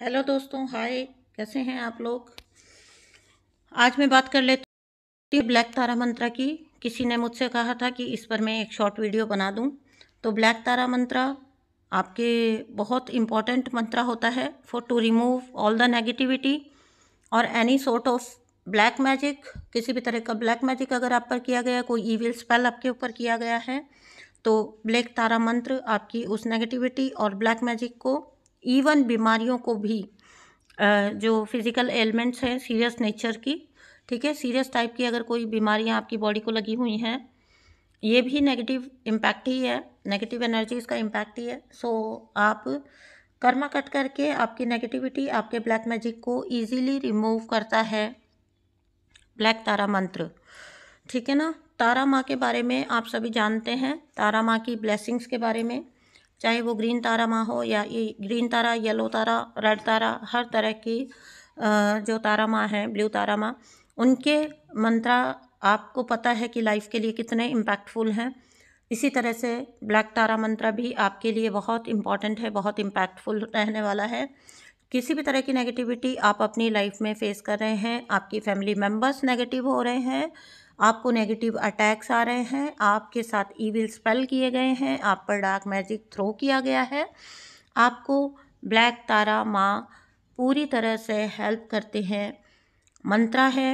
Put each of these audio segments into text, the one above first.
hello दोस्तों हाय कैसे हैं आप लोग आज मैं बात कर लेती हूँ ब्लैक तारा मंत्रा की किसी ने मुझसे कहा था कि इस पर मैं एक शॉर्ट वीडियो बना दूं तो ब्लैक तारा मंत्रा आपके बहुत इम्पॉर्टेंट मंत्रा होता है for to remove all the negativity और any sort of black magic किसी भी तरह का ब्लैक मैजिक अगर आप पर किया गया कोई ईविल स्पेल आपके ऊपर किया गया है तो ब्लैक तारा मंत्र आपकी उस नेगेटिविटी और ब्लैक मैजिक को इवन बीमारियों को भी जो फिज़िकल एलिमेंट्स हैं सीरियस नेचर की ठीक है सीरियस टाइप की अगर कोई बीमारियां आपकी बॉडी को लगी हुई हैं ये भी नेगेटिव इम्पैक्ट ही है नेगेटिव एनर्जीज़ का इम्पैक्ट ही है सो so, आप कर्मा कट करके आपकी नेगेटिविटी आपके ब्लैक मैजिक को इजीली रिमूव करता है ब्लैक तारा मंत्र ठीक है ना तारा माँ के बारे में आप सभी जानते हैं तारा माँ की ब्लेसिंग्स के बारे में चाहे वो ग्रीन तारा माँ हो या ये green Tara yellow Tara red Tara हर तरह की जो तारा माँ हैं ब्लू तारा माँ उनके मंत्रा आपको पता है कि लाइफ के लिए कितने इम्पैक्टफुल हैं इसी तरह से ब्लैक तारा मंत्रा भी आपके लिए बहुत इम्पॉर्टेंट है बहुत इम्पैक्टफुल रहने वाला है किसी भी तरह की नेगेटिविटी आप अपनी लाइफ में फेस कर रहे हैं आपकी फैमिली मेम्बर्स नेगेटिव हो रहे हैं आपको नेगेटिव अटैक्स आ रहे हैं आपके साथ ईविल स्पेल किए गए हैं आप पर डार्क मैजिक थ्रो किया गया है आपको ब्लैक तारा माँ पूरी तरह से हेल्प करते हैं मंत्रा है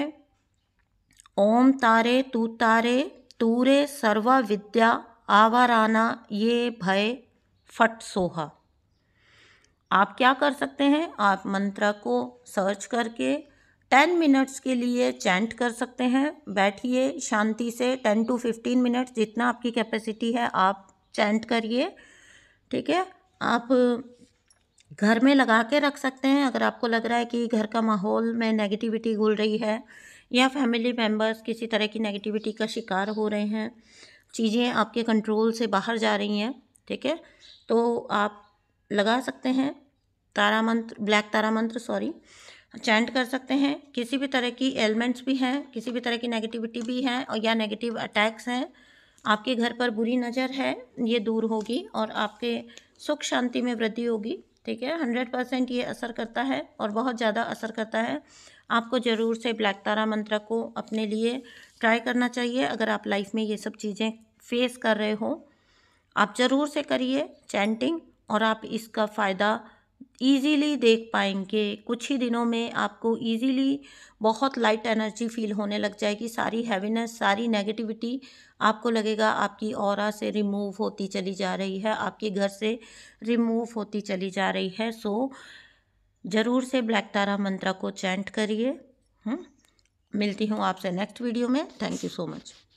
ओम तारे तू तारे तूरे सर्वा विद्या आवाराना ये भय फट सोहा आप क्या कर सकते हैं आप मंत्रा को सर्च करके टेन मिनट्स के लिए चैंट कर सकते हैं बैठिए शांति से टेन टू फिफ्टीन मिनट्स जितना आपकी कैपेसिटी है आप चैंट करिए ठीक है आप घर में लगा के रख सकते हैं अगर आपको लग रहा है कि घर का माहौल में नेगेटिविटी घुल रही है या फैमिली मेम्बर्स किसी तरह की नेगेटिविटी का शिकार हो रहे हैं चीज़ें आपके कंट्रोल से बाहर जा रही हैं ठीक है तो आप लगा सकते हैं तारा मंत्र ब्लैक तारा मंत्र सॉरी चैंट कर सकते हैं किसी भी तरह की एलिमेंट्स भी हैं किसी भी तरह की नेगेटिविटी भी है और या नेगेटिव अटैक्स हैं आपके घर पर बुरी नज़र है ये दूर होगी और आपके सुख शांति में वृद्धि होगी ठीक है हंड्रेड परसेंट ये असर करता है और बहुत ज़्यादा असर करता है आपको ज़रूर से ब्लैक तारा मंत्र को अपने लिए ट्राई करना चाहिए अगर आप लाइफ में ये सब चीज़ें फेस कर रहे हो आप ज़रूर से करिए चैंटिंग और आप इसका फ़ायदा ईजीली देख पाएंगे कुछ ही दिनों में आपको ईजीली बहुत लाइट एनर्जी फील होने लग जाएगी सारी हैवीनेस सारी नेगेटिविटी आपको लगेगा आपकी और से रिमूव होती चली जा रही है आपके घर से रिमूव होती चली जा रही है सो ज़रूर से ब्लैक तारा मंत्रा को चैंट करिए हम्म, मिलती हूँ आपसे नेक्स्ट वीडियो में थैंक यू सो मच